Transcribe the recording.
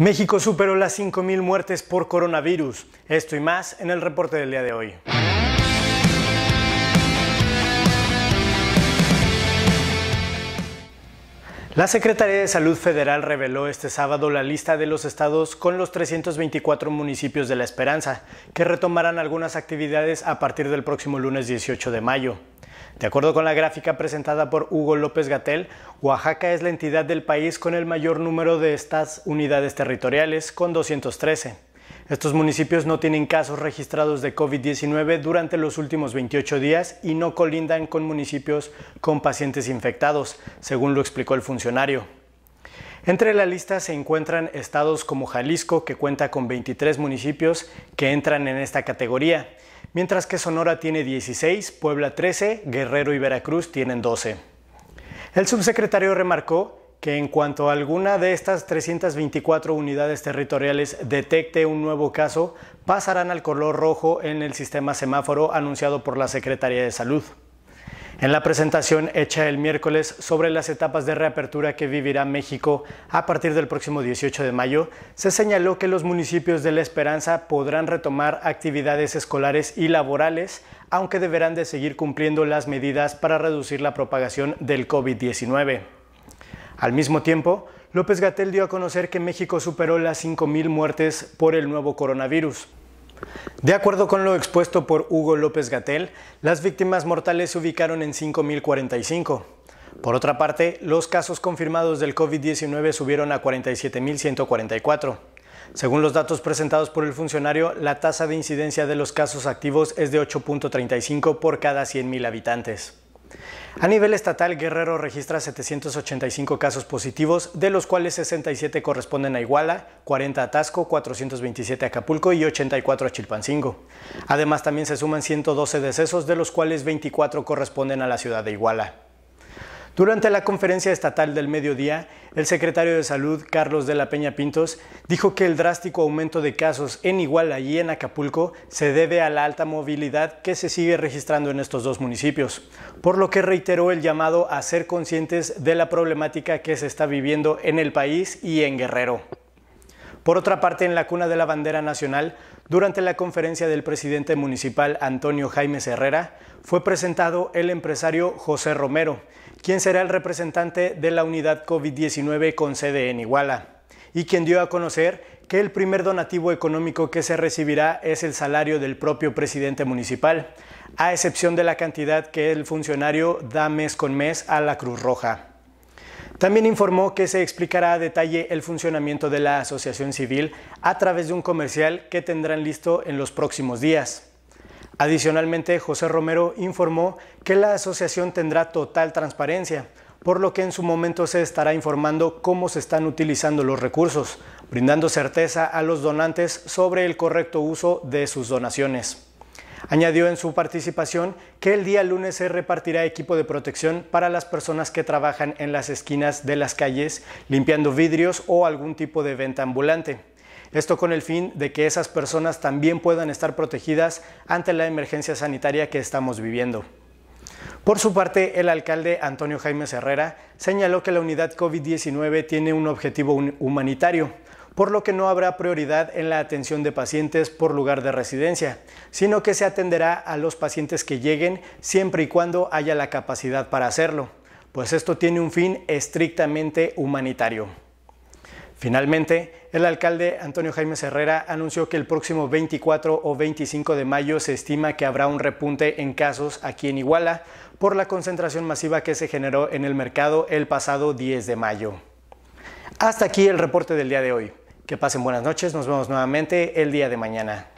México superó las 5.000 muertes por coronavirus. Esto y más en el reporte del día de hoy. La Secretaría de Salud Federal reveló este sábado la lista de los estados con los 324 municipios de La Esperanza, que retomarán algunas actividades a partir del próximo lunes 18 de mayo. De acuerdo con la gráfica presentada por Hugo López Gatel, Oaxaca es la entidad del país con el mayor número de estas unidades territoriales, con 213. Estos municipios no tienen casos registrados de COVID-19 durante los últimos 28 días y no colindan con municipios con pacientes infectados, según lo explicó el funcionario. Entre la lista se encuentran estados como Jalisco, que cuenta con 23 municipios que entran en esta categoría, mientras que Sonora tiene 16, Puebla 13, Guerrero y Veracruz tienen 12. El subsecretario remarcó que en cuanto alguna de estas 324 unidades territoriales detecte un nuevo caso, pasarán al color rojo en el sistema semáforo anunciado por la Secretaría de Salud. En la presentación hecha el miércoles sobre las etapas de reapertura que vivirá México a partir del próximo 18 de mayo, se señaló que los municipios de La Esperanza podrán retomar actividades escolares y laborales, aunque deberán de seguir cumpliendo las medidas para reducir la propagación del COVID-19. Al mismo tiempo, López Gatel dio a conocer que México superó las 5.000 muertes por el nuevo coronavirus. De acuerdo con lo expuesto por Hugo López Gatel, las víctimas mortales se ubicaron en 5.045. Por otra parte, los casos confirmados del COVID-19 subieron a 47.144. Según los datos presentados por el funcionario, la tasa de incidencia de los casos activos es de 8.35 por cada 100.000 habitantes. A nivel estatal, Guerrero registra 785 casos positivos, de los cuales 67 corresponden a Iguala, 40 a Tasco, 427 a Acapulco y 84 a Chilpancingo. Además, también se suman 112 decesos, de los cuales 24 corresponden a la ciudad de Iguala. Durante la conferencia estatal del mediodía, el secretario de Salud, Carlos de la Peña Pintos, dijo que el drástico aumento de casos en Iguala y en Acapulco se debe a la alta movilidad que se sigue registrando en estos dos municipios, por lo que reiteró el llamado a ser conscientes de la problemática que se está viviendo en el país y en Guerrero. Por otra parte, en la cuna de la bandera nacional, durante la conferencia del presidente municipal Antonio Jaime Herrera, fue presentado el empresario José Romero, quien será el representante de la unidad COVID-19 con sede en Iguala, y quien dio a conocer que el primer donativo económico que se recibirá es el salario del propio presidente municipal, a excepción de la cantidad que el funcionario da mes con mes a la Cruz Roja. También informó que se explicará a detalle el funcionamiento de la asociación civil a través de un comercial que tendrán listo en los próximos días. Adicionalmente, José Romero informó que la asociación tendrá total transparencia, por lo que en su momento se estará informando cómo se están utilizando los recursos, brindando certeza a los donantes sobre el correcto uso de sus donaciones. Añadió en su participación que el día lunes se repartirá equipo de protección para las personas que trabajan en las esquinas de las calles limpiando vidrios o algún tipo de venta ambulante. Esto con el fin de que esas personas también puedan estar protegidas ante la emergencia sanitaria que estamos viviendo. Por su parte, el alcalde Antonio Jaime Herrera señaló que la unidad COVID-19 tiene un objetivo humanitario, por lo que no habrá prioridad en la atención de pacientes por lugar de residencia, sino que se atenderá a los pacientes que lleguen siempre y cuando haya la capacidad para hacerlo, pues esto tiene un fin estrictamente humanitario. Finalmente, el alcalde Antonio Jaime Herrera anunció que el próximo 24 o 25 de mayo se estima que habrá un repunte en casos aquí en Iguala por la concentración masiva que se generó en el mercado el pasado 10 de mayo. Hasta aquí el reporte del día de hoy. Que pasen buenas noches, nos vemos nuevamente el día de mañana.